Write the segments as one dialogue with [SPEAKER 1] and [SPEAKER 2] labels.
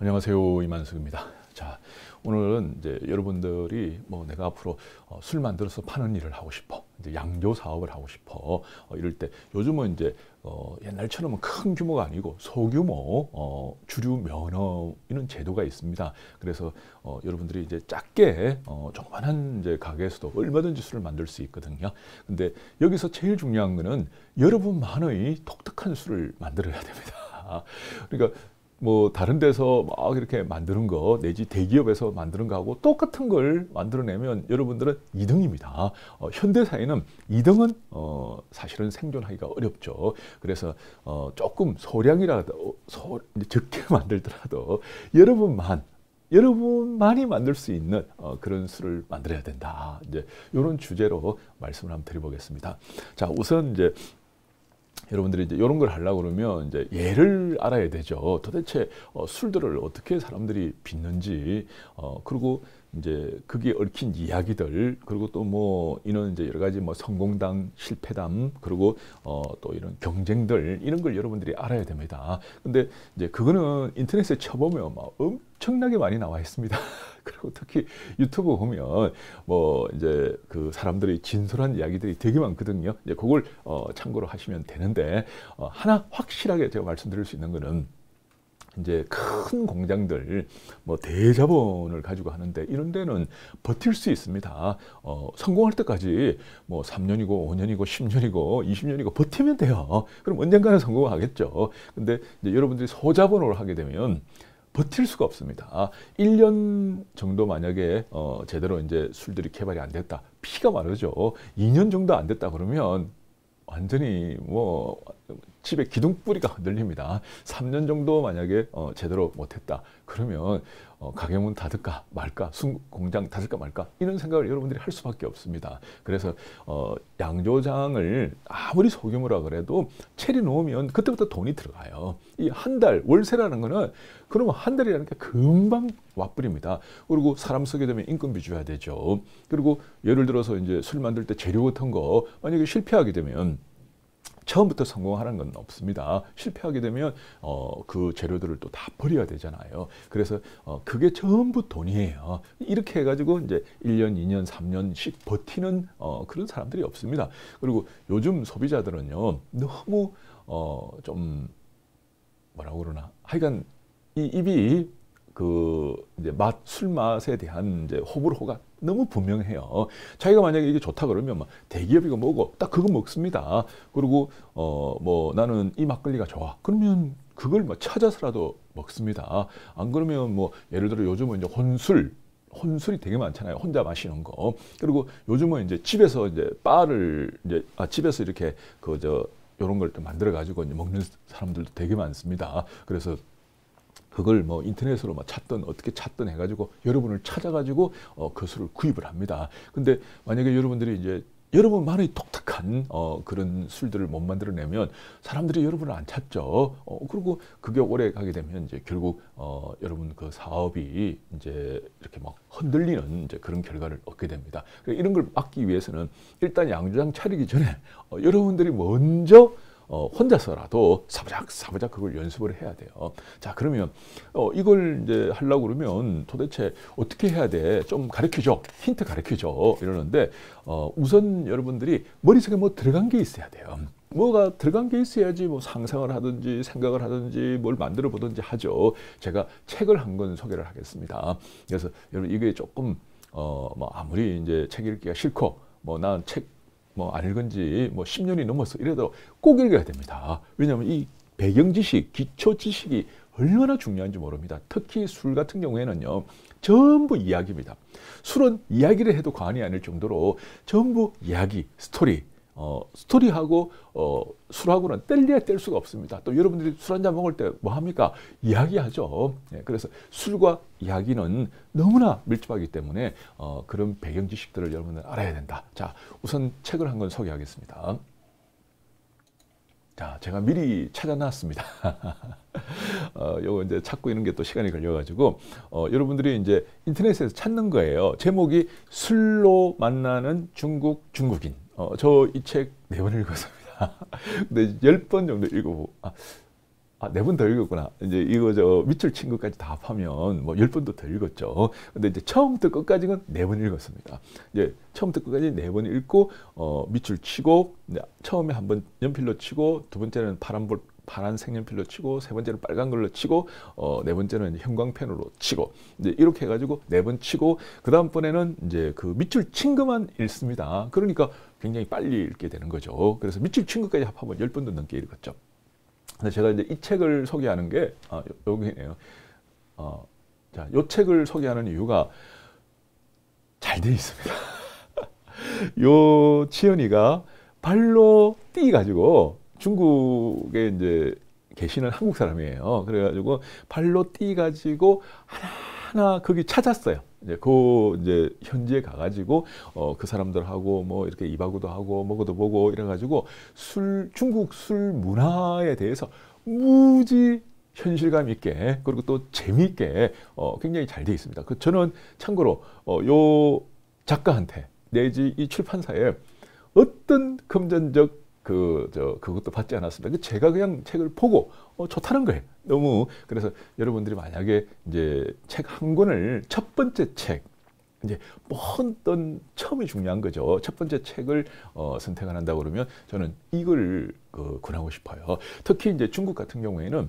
[SPEAKER 1] 안녕하세요 이만석입니다. 자 오늘은 이제 여러분들이 뭐 내가 앞으로 어, 술 만들어서 파는 일을 하고 싶어 이제 양조 사업을 하고 싶어 어, 이럴 때 요즘은 이제 어, 옛날처럼큰 규모가 아니고 소규모 어, 주류 면허이는 제도가 있습니다. 그래서 어, 여러분들이 이제 작게 어, 조그만한 이제 가게에서도 얼마든지 술을 만들 수 있거든요. 근데 여기서 제일 중요한 거는 여러분만의 독특한 술을 만들어야 됩니다. 그러니까 뭐 다른 데서 막 이렇게 만드는 거 내지 대기업에서 만드는 거하고 똑같은 걸 만들어내면 여러분들은 2등입니다. 어, 현대사회는 2등은 어, 사실은 생존하기가 어렵죠. 그래서 어, 조금 소량이라도 어, 소, 적게 만들더라도 여러분만 여러분만이 만들 수 있는 어, 그런 술을 만들어야 된다. 이제 이런 주제로 말씀을 한번 드려보겠습니다. 자, 우선 이제 여러분들이 이제 이런 걸 하려고 그러면 이제 예를 알아야 되죠. 도대체 어, 술들을 어떻게 사람들이 빚는지, 어, 그리고 이제 그게 얽힌 이야기들, 그리고 또 뭐 이런 이제 여러 가지 뭐 성공담, 실패담, 그리고 어, 또 이런 경쟁들 이런 걸 여러분들이 알아야 됩니다. 근데 이제 그거는 인터넷에 쳐보면 막 엄청나게 많이 나와 있습니다. 그리고 특히 유튜브 보면 뭐 이제 그 사람들의 진솔한 이야기들이 되게 많거든요. 이제 그걸 어 참고로 하시면 되는데 어 하나 확실하게 제가 말씀드릴 수 있는 거는 이제 큰 공장들 뭐 대자본을 가지고 하는데 이런 데는 버틸 수 있습니다. 어, 성공할 때까지 뭐 3년이고 5년이고 10년이고 20년이고 버티면 돼요. 그럼 언젠가는 성공하겠죠. 근데 이제 여러분들이 소자본으로 하게 되면 버틸 수가 없습니다. 아, 1년 정도 만약에 어, 제대로 이제 술들이 개발이 안 됐다. 피가 마르죠. 2년 정도 안 됐다 그러면 완전히 뭐 집에 기둥뿌리가 흔들립니다. 3년 정도 만약에 어, 제대로 못했다. 그러면 어, 가게문 닫을까 말까, 순, 공장 닫을까 말까 이런 생각을 여러분들이 할 수밖에 없습니다. 그래서 어, 양조장을 아무리 소규모라 그래도 체리 놓으면 그때부터 돈이 들어가요. 이 한 달 월세라는 거는 그러면 한 달이라는 게 금방 와뿌립니다 그리고 사람 쓰게 되면 인건비 줘야 되죠. 그리고 예를 들어서 이제 술 만들 때 재료 같은 거 만약에 실패하게 되면 처음부터 성공하는 건 없습니다. 실패하게 되면 어, 그 재료들을 또 다 버려야 되잖아요. 그래서 어, 그게 전부 돈이에요. 이렇게 해가지고 이제 1년, 2년, 3년씩 버티는 어, 그런 사람들이 없습니다. 그리고 요즘 소비자들은요. 너무 어, 좀 뭐라고 그러나 하여간 이 입이 그 이제 맛 술맛에 대한 이제 호불호가 너무 분명해요. 자기가 만약에 이게 좋다 그러면 막 뭐 대기업 이고 뭐고 딱 그거 먹습니다. 그리고 어 뭐 나는 이 막걸리가 좋아. 그러면 그걸 뭐 찾아서라도 먹습니다. 안 그러면 뭐 예를 들어 요즘은 이제 혼술 혼술이 되게 많잖아요. 혼자 마시는 거. 그리고 요즘은 이제 집에서 이제 바를 이제 아 집에서 이렇게 그저 요런 걸 또 만들어 가지고 이제 먹는 사람들도 되게 많습니다. 그래서 그걸 뭐 인터넷으로 막 뭐 찾든 어떻게 찾든 해가지고 여러분을 찾아가지고 어, 그 수를 구입을 합니다. 근데 만약에 여러분들이 이제 여러분만의 독특한 어, 그런 술들을 못 만들어내면 사람들이 여러분을 안 찾죠. 어, 그리고 그게 오래 가게 되면 이제 결국 어, 여러분 그 사업이 이제 이렇게 막 흔들리는 이제 그런 결과를 얻게 됩니다. 그러니까 이런 걸 막기 위해서는 일단 양조장 차리기 전에 어, 여러분들이 먼저 어, 혼자서라도 사부작 사부작 그걸 연습을 해야 돼요. 자 그러면 어, 이걸 이제 하려고 그러면 도대체 어떻게 해야 돼? 좀 가르쳐줘. 힌트 가르쳐줘. 이러는데 어, 우선 여러분들이 머릿속에 뭐 들어간 게 있어야 돼요. 뭐가 들어간 게 있어야지 뭐 상상을 하든지 생각을 하든지 뭘 만들어 보든지 하죠. 제가 책을 한 권 소개를 하겠습니다. 그래서 여러분 이게 조금 어, 뭐 아무리 이제 책 읽기가 싫고 뭐난책 뭐 아는 지뭐 10년이 넘어서 이래도 꼭 읽어야 됩니다. 왜냐하면 이 배경 지식, 기초 지식이 얼마나 중요한지 모릅니다. 특히 술 같은 경우에는요. 전부 이야기입니다. 술은 이야기를 해도 과언이 아닐 정도로 전부 이야기, 스토리, 어, 스토리하고 어, 술하고는 뗄래야 뗄 수가 없습니다. 또 여러분들이 술 한잔 먹을 때 뭐 합니까? 이야기하죠. 예, 그래서 술과 이야기는 너무나 밀접하기 때문에 어, 그런 배경 지식들을 여러분들 알아야 된다. 자, 우선 책을 한 권 소개하겠습니다. 자, 제가 미리 찾아놨습니다. 어, 요거 이제 찾고 있는 게 또 시간이 걸려가지고, 어, 여러분들이 이제 인터넷에서 찾는 거예요. 제목이 술로 만나는 중국, 중국인. 어, 저 이 책 네 번 읽었습니다. 근데 열 번 정도 읽어보고 아, 아, 네 번 더 읽었구나. 이제 이거 저 밑줄 친 것까지 다 합하면 뭐 열 번도 더 읽었죠. 근데 이제 처음부터 끝까지는 네 번 읽었습니다. 이제 처음부터 끝까지 네 번 읽고 어, 밑줄 치고 네, 처음에 한 번 연필로 치고 두 번째는 파란불 파란 색연필로 치고 세 번째는 빨간 걸로 치고 어, 네 번째는 형광펜으로 치고 이제 이렇게 해가지고 네 번 치고 그 다음번에는 이제 그 밑줄 친 것만 읽습니다. 그러니까 굉장히 빨리 읽게 되는 거죠. 그래서 밑줄 친 것까지 합하면 열 번도 넘게 읽었죠. 근데 제가 이제 이 책을 소개하는 게 아, 여기네요. 어, 자, 요 책을 소개하는 이유가 잘 돼 있습니다. 요 치현이가 발로 뛰 가지고 중국에 이제 계시는 한국 사람이에요. 그래가지고 발로 뛰 가지고 하나 하나 거기 찾았어요. 이제 그 이제 현지에 가가지고 어, 그 사람들하고 뭐 이렇게 이바구도 하고 먹어도 보고 이래가지고 술 중국 술 문화에 대해서 무지 현실감 있게 그리고 또 재미있게 어, 굉장히 잘 되어 있습니다. 그 저는 참고로 어, 요 작가한테 내지 이 출판사에 어떤 금전적 그저 그것도 받지 않았습니다. 제가 그냥 책을 보고 어, 좋다는 거예요. 너무 그래서 여러분들이 만약에 이제 책 한 권을 첫 번째 책 이제 어떤 처음이 중요한 거죠. 첫 번째 책을 어, 선택을 한다 고 그러면 저는 이걸 그 권하고 싶어요. 특히 이제 중국 같은 경우에는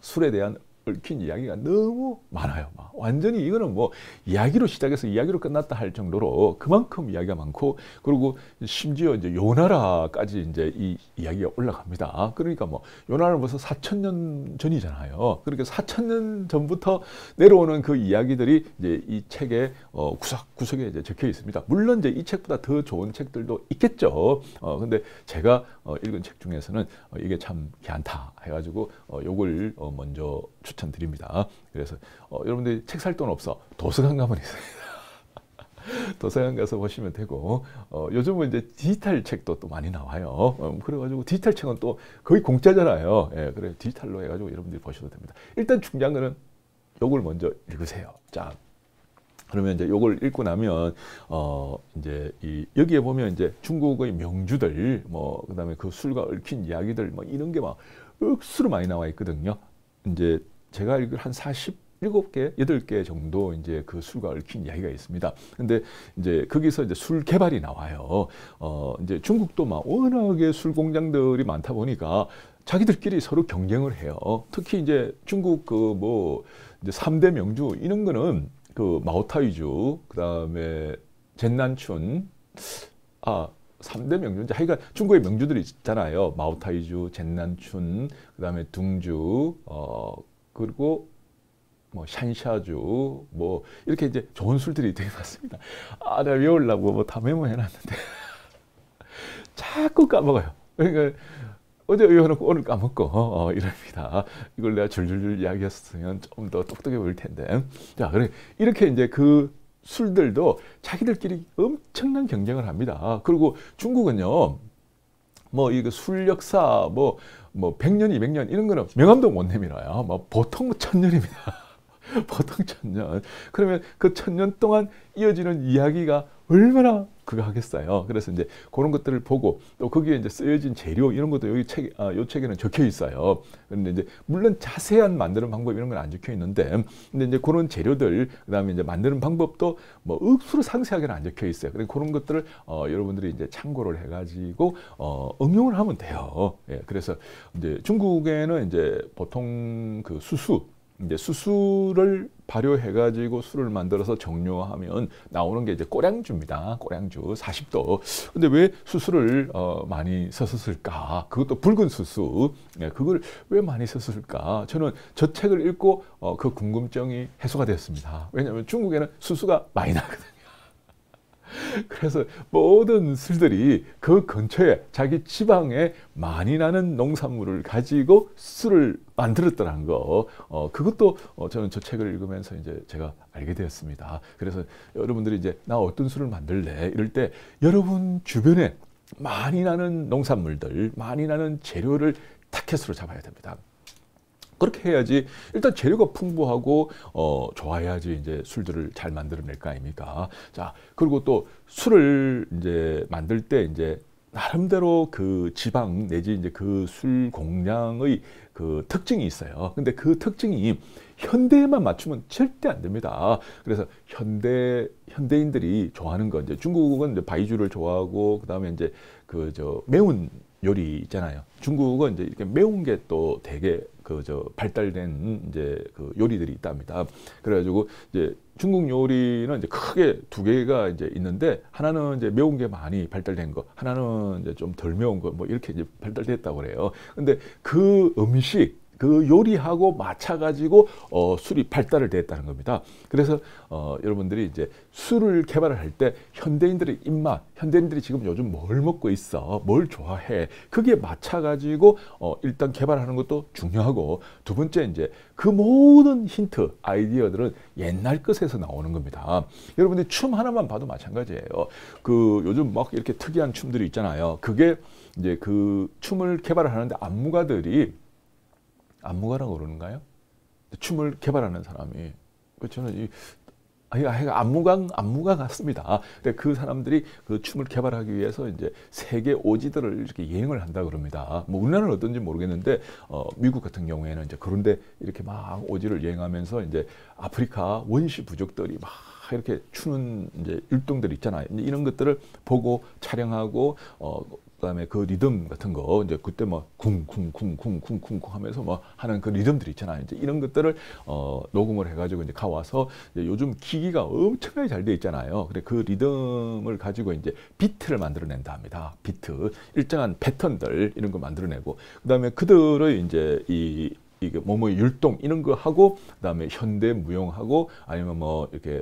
[SPEAKER 1] 술에 대한 얽힌 이야기가 너무 많아요. 막. 완전히 이거는 뭐 이야기로 시작해서 이야기로 끝났다 할 정도로 그만큼 이야기가 많고 그리고 심지어 이제 요나라까지 이제 이 이야기가 올라갑니다. 그러니까 뭐 요나라는 벌써 4천 년 전이잖아요. 그렇게 그러니까 4천 년 전부터 내려오는 그 이야기들이 이제 이 책에 어, 구석구석에 이제 적혀 있습니다. 물론 이제 이 책보다 더 좋은 책들도 있겠죠. 어, 근데 제가 어, 읽은 책 중에서는 어, 이게 참 귀한다 해가지고 요걸 어, 먼저 추천드립니다. 그래서 여러분들 책 살 돈 없어 도서관 가면 있습니다. 도서관 가서 보시면 되고 어, 요즘은 이제 디지털 책도 또 많이 나와요. 어, 그래가지고 디지털 책은 또 거의 공짜잖아요. 예, 그래 디지털로 해가지고 여러분들이 보셔도 됩니다. 일단 중요한 거는 요걸 먼저 읽으세요. 자, 그러면 이제 요걸 읽고 나면 어 이제 이 여기에 보면 이제 중국의 명주들 뭐 그다음에 그 술과 얽힌 이야기들 뭐 이런 게 막 억수로 많이 나와 있거든요. 이제 제가 읽을 한 47개, 8개 정도 이제 그 술과 얽힌 이야기가 있습니다. 근데 이제 거기서 이제 술 개발이 나와요. 어 이제 중국도 막 워낙에 술 공장들이 많다 보니까 자기들끼리 서로 경쟁을 해요. 특히 이제 중국 그 뭐 이제 3대 명주 이런 거는 그 마오타이주, 그다음에 젠난춘 아, 3대 명주인데 하여간 중국의 명주들이 있잖아요. 마오타이주, 젠난춘, 그다음에 둥주, 어 그리고 뭐 샨샤주 뭐 이렇게 이제 좋은 술들이 되게 많습니다. 아, 내가 외우려고 뭐다 메모해 놨는데 자꾸 까먹어요. 그러니까 어제 의원은 오늘 까먹고 어, 어, 이럽니다. 이걸 내가 줄줄줄 이야기했으면 좀 더 똑똑해 보일 텐데. 자, 그래 이렇게 이제 그 술들도 자기들끼리 엄청난 경쟁을 합니다. 그리고 중국은요, 뭐 이거 그 술 역사 뭐뭐 뭐년 200년 이런 거는 명함도 못 내밀어요. 뭐 보통 천년입니다. 보통 천년. 그러면 그 천년 동안 이어지는 이야기가 얼마나 그거 하겠어요. 그래서 이제 그런 것들을 보고 또 거기에 이제 쓰여진 재료 이런 것도 여기 책, 아, 요 책에는 적혀 있어요. 그런데 이제 물론 자세한 만드는 방법 이런 건 안 적혀 있는데 근데 이제 그런 재료들 그다음에 이제 만드는 방법도 뭐 억수로 상세하게는 안 적혀 있어요. 그런데 그런 것들을 어, 여러분들이 이제 참고를 해가지고 어, 응용을 하면 돼요. 예, 그래서 이제 중국에는 이제 보통 그 수수 이제 수술을 발효해가지고 술을 만들어서 정료하면 나오는 게 이제 꼬량주입니다. 꼬량주 40도. 근데 왜수술을 어, 많이 썼을까 그것도 붉은 수수. 네, 그걸 왜 많이 썼을까? 저는 저 책을 읽고 어, 그 궁금증이 해소가 됐습니다. 왜냐하면 중국에는 수수가 많이 나거든요. 그래서 모든 술들이 그 근처에 자기 지방에 많이 나는 농산물을 가지고 술을 만들었더라는 거. 어, 그것도 어, 저는 저 책을 읽으면서 이제 제가 알게 되었습니다. 그래서 여러분들이 이제 나 어떤 술을 만들래 이럴 때 여러분 주변에 많이 나는 농산물들, 많이 나는 재료를 타켓으로 잡아야 됩니다. 그렇게 해야지 일단 재료가 풍부하고 어 좋아야지 이제 술들을 잘 만들어낼 거 아닙니까? 자 그리고 또 술을 이제 만들 때 이제 나름대로 그 지방 내지 이제 그 술공량의그 특징이 있어요. 근데 그 특징이 현대에만 맞추면 절대 안 됩니다. 그래서 현대 현대인들이 좋아하는 건 이제 중국은 이제 바이주를 좋아하고 그다음에 이제 그 저 매운 요리 있잖아요. 중국은 이제 이렇게 매운 게 또 되게 그저 발달된 이제 그 요리들이 있답니다. 그래가지고 이제 중국 요리는 이제 크게 두 개가 이제 있는데 하나는 이제 매운 게 많이 발달된 거, 하나는 이제 좀 덜 매운 거 뭐 이렇게 이제 발달됐다고 그래요. 근데 그 음식 그 요리하고 맞춰가지고 어, 술이 발달을 됐다는 겁니다. 그래서 어, 여러분들이 이제 술을 개발을 할 때 현대인들의 입맛, 현대인들이 지금 요즘 뭘 먹고 있어, 뭘 좋아해, 그게 맞춰가지고 어, 일단 개발하는 것도 중요하고 두 번째 이제 그 모든 힌트, 아이디어들은 옛날 것에서 나오는 겁니다. 여러분들 춤 하나만 봐도 마찬가지예요. 그 요즘 막 이렇게 특이한 춤들이 있잖아요. 그게 이제 그 춤을 개발을 하는데 안무가들이 안무가라고 그러는가요? 춤을 개발하는 사람이 저는 이 아예 아, 안무강 안무가 같습니다. 아, 근데 그 사람들이 그 춤을 개발하기 위해서 이제 세계 오지들을 이렇게 여행을 한다 그럽니다. 뭐 우리나라는 어떤지 모르겠는데 어, 미국 같은 경우에는 이제 그런데 이렇게 막 오지를 여행하면서 이제 아프리카 원시 부족들이 막 이렇게 추는 이제 일동들 있잖아요. 이런 것들을 보고 촬영하고 어, 그다음에 그 리듬 같은 거 이제 그때 뭐 쿵쿵쿵쿵쿵 쿵 쿵 하면서 뭐 하는 그 리듬들 있잖아요. 이제 이런 것들을 어 녹음을 해 가지고 이제 가와서 요즘 기기가 엄청나게 잘 돼 있잖아요. 근데 그 리듬을 가지고 이제 비트를 만들어 낸다 합니다. 비트. 일정한 패턴들 이런 거 만들어 내고 그다음에 그들의 이제 이 이게 그 몸의 율동 이런 거 하고 그다음에 현대 무용하고 아니면 뭐 이렇게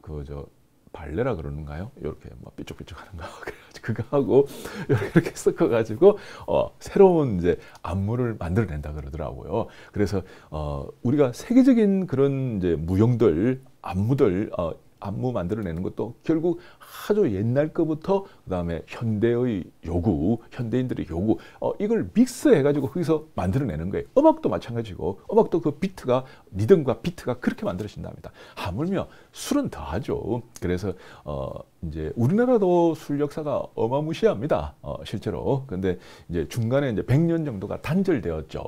[SPEAKER 1] 그저 발레라 그러는가요? 이렇게 막 뭐 삐쭉삐쭉하는 거 그거 하고 이렇게 섞어가지고 어, 새로운 이제 안무를 만들어낸다 그러더라고요. 그래서 어, 우리가 세계적인 그런 이제 무용들 안무들 어, 안무 만들어내는 것도 결국 아주 옛날 것부터 그다음에 현대의 요구, 현대인들의 요구 어, 이걸 믹스해가지고 거기서 만들어내는 거예요. 음악도 마찬가지고 음악도 그 비트가 리듬과 비트가 그렇게 만들어진답니다. 하물며 술은 더하죠. 그래서 어, 이제 우리나라도 술 역사가 어마무시합니다. 어, 실제로. 근데 이제 중간에 이제 100년 정도가 단절되었죠.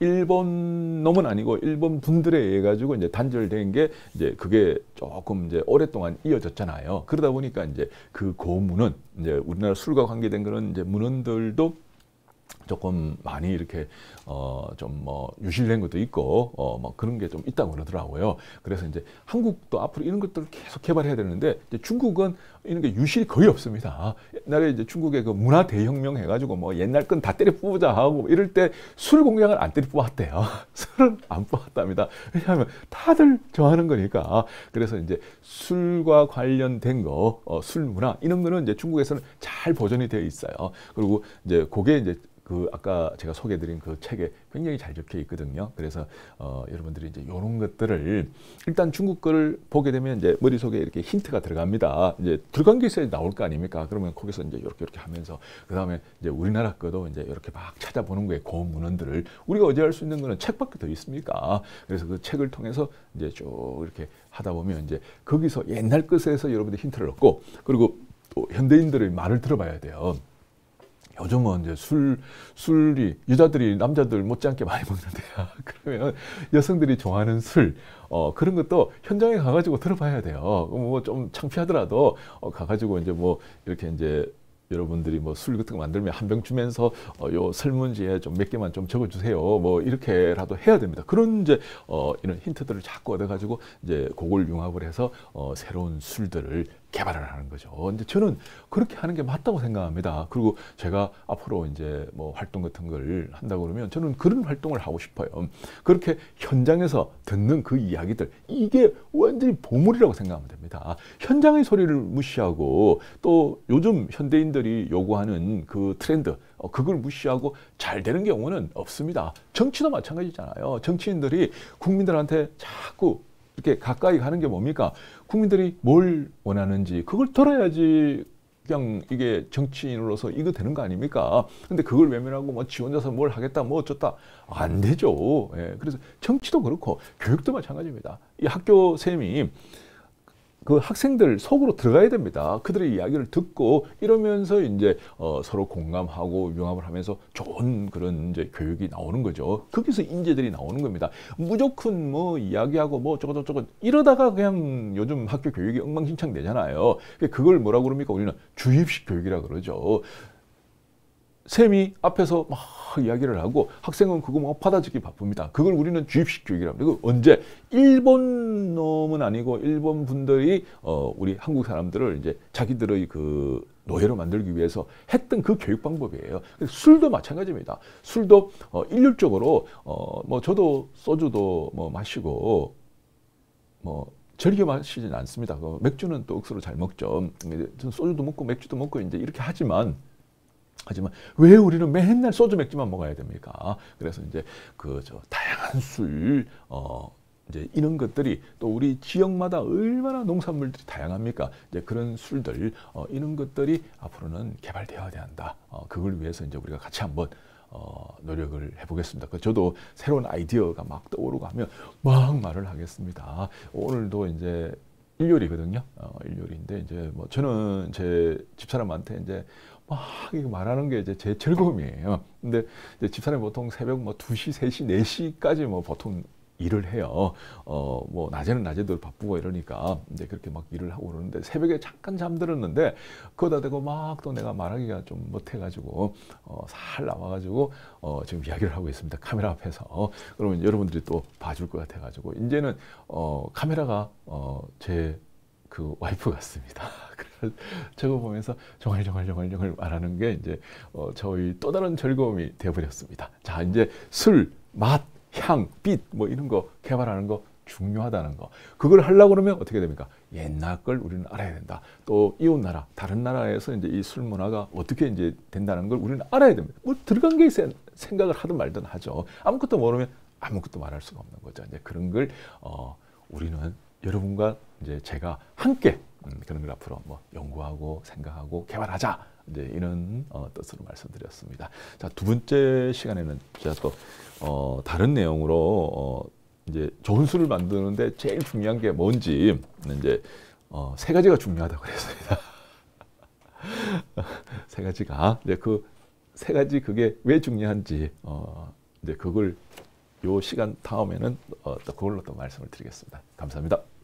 [SPEAKER 1] 일본 놈은 아니고 일본 분들에 의해 가지고 이제 단절된 게 이제 그게 조금 이제 오랫동안 이어졌잖아요. 그러다 보니까 이제 그 고문은 이제 우리나라 술과 관계된 그런 이제 문헌들도 조금 많이 이렇게 어좀뭐 유실된 것도 있고 어뭐 그런 게 좀 있다고 그러더라고요. 그래서 이제 한국도 앞으로 이런 것들을 계속 개발해야 되는데 중국은 이런 게 유실이 거의 없습니다. 옛날에 이제 중국의 그 문화 대혁명 해가지고 뭐 옛날 건 다 때려 뽑자 하고 이럴 때 술 공장을 안 때려 뽑았대요. 술은 안 뽑았답니다. 왜냐하면 다들 좋아하는 거니까. 그래서 이제 술과 관련된 거, 어, 술 문화 이런 거는 이제 중국에서는 잘 보존이 되어 있어요. 그리고 이제 그게 이제 그 아까 제가 소개드린 그 책에 굉장히 잘 적혀 있거든요. 그래서 어, 여러분들이 이제 이런 것들을 일단 중국 거를 보게 되면 이제 머릿속에 이렇게 힌트가 들어갑니다. 이제 들어간 게 있어야 나올 거 아닙니까? 그러면 거기서 이제 이렇게 이렇게 하면서 그다음에 이제 우리나라 거도 이제 이렇게 막 찾아보는 거예요. 고문헌들을 우리가 어제 할 수 있는 거는 책밖에 더 있습니까? 그래서 그 책을 통해서 이제 쭉 이렇게 하다 보면 이제 거기서 옛날 것에서 여러분들 힌트를 얻고 그리고 또 현대인들의 말을 들어봐야 돼요. 요즘은 이제 술, 술이, 여자들이 남자들 못지않게 많이 먹는데요. 아, 그러면 여성들이 좋아하는 술, 어, 그런 것도 현장에 가가지고 들어봐야 돼요. 뭐 좀 창피하더라도, 어, 가가지고 이제 뭐 이렇게 이제 여러분들이 뭐 술 같은 거 만들면 한 병 주면서 어, 요 설문지에 좀 몇 개만 좀 적어주세요. 뭐 이렇게라도 해야 됩니다. 그런 이제 어, 이런 힌트들을 자꾸 얻어가지고 이제 그걸 융합을 해서 어, 새로운 술들을 개발을 하는 거죠. 근데 저는 그렇게 하는 게 맞다고 생각합니다. 그리고 제가 앞으로 이제 뭐 활동 같은 걸 한다고 그러면 저는 그런 활동을 하고 싶어요. 그렇게 현장에서 듣는 그 이야기들 이게 완전히 보물이라고 생각하면 됩니다. 현장의 소리를 무시하고 또 요즘 현대인들이 요구하는 그 트렌드 어, 그걸 무시하고 잘 되는 경우는 없습니다. 정치도 마찬가지잖아요. 정치인들이 국민들한테 자꾸 이렇게 가까이 가는 게 뭡니까? 국민들이 뭘 원하는지 그걸 들어야지 그냥 이게 정치인으로서 이거 되는 거 아닙니까? 근데 그걸 외면하고 뭐지원자서뭘 하겠다 뭐 어쩌다 안 되죠. 예, 그래서 정치도 그렇고 교육도 마찬가지입니다. 이 학교 선 쌤이 그 학생들 속으로 들어가야 됩니다. 그들의 이야기를 듣고 이러면서 이제 어, 서로 공감하고 융합을 하면서 좋은 그런 이제 교육이 나오는 거죠. 거기서 인재들이 나오는 겁니다. 무조건 뭐 이야기하고 뭐 저거 저거 이러다가 그냥 요즘 학교 교육이 엉망진창 되잖아요. 그걸 뭐라 그럽니까? 우리는 주입식 교육이라 그러죠. 쌤이 앞에서 막 이야기를 하고 학생은 그거 막 받아주기 바쁩니다. 그걸 우리는 주입식 교육이라고 합니다. 언제 일본 놈은 아니고 일본 분들이 어 우리 한국 사람들을 이제 자기들의 그 노예로 만들기 위해서 했던 그 교육 방법이에요. 술도 마찬가지입니다. 술도 어 일률적으로 어뭐 저도 소주도 뭐 마시고 뭐 절겨 마시진 않습니다. 그 맥주는 또 억수로 잘 먹죠. 음, 소주도 먹고 맥주도 먹고 이제 이렇게 하지만 하지만 왜 우리는 맨날 소주 맥주만 먹어야 됩니까? 그래서 이제 그 저 다양한 술, 어, 이제 이런 것들이 또 우리 지역마다 얼마나 농산물들이 다양합니까? 이제 그런 술들, 어, 이런 것들이 앞으로는 개발되어야 한다. 어, 그걸 위해서 이제 우리가 같이 한번 어, 노력을 해보겠습니다. 그 저도 새로운 아이디어가 막 떠오르고 하면 막 말을 하겠습니다. 오늘도 이제 일요일이거든요. 어, 일요일인데 이제 뭐 저는 제 집사람한테 이제 막 이거 말하는 게 이제 제 즐거움이에요. 근데 집사람이 보통 새벽 뭐 2시, 3시, 4시까지 뭐 보통 일을 해요. 어, 뭐, 낮에는 낮에도 바쁘고 이러니까, 이제 그렇게 막 일을 하고 그러는데, 새벽에 잠깐 잠들었는데, 그러다 대고 막 또 내가 말하기가 좀 못해가지고, 어, 살 나와가지고, 어, 지금 이야기를 하고 있습니다. 카메라 앞에서. 그러면 여러분들이 또 봐줄 것 같아가지고, 이제는, 어, 카메라가, 어, 제 그 와이프 같습니다. 저거 보면서 정말 정말 정말 정말 말하는 게 이제 어, 저희 또 다른 즐거움이 되어버렸습니다. 자 이제 술, 맛, 향, 빛 뭐 이런 거 개발하는 거 중요하다는 거. 그걸 하려고 그러면 어떻게 됩니까? 옛날 걸 우리는 알아야 된다. 또 이웃 나라, 다른 나라에서 이제 이 술 문화가 어떻게 이제 된다는 걸 우리는 알아야 됩니다. 뭐 들어간 게 있어야 생각을 하든 말든 하죠. 아무것도 모르면 아무것도 말할 수가 없는 거죠. 이제 그런 걸 어, 우리는 여러분과 이제 제가 함께 음, 그런 걸 앞으로 뭐 연구하고 생각하고 개발하자 이제 이런 어, 뜻으로 말씀드렸습니다. 자두 번째 시간에는 제가 또 어, 다른 내용으로 어, 이제 좋은 술을 만드는데 제일 중요한 게 뭔지 음, 이제 어, 세 가지가 중요하다고 그랬습니다. 세 가지가 이제 그 세 가지 그게 왜 중요한지 어, 이제 그걸 요 시간 다음에는 어, 또 그걸로 또 말씀을 드리겠습니다. 감사합니다.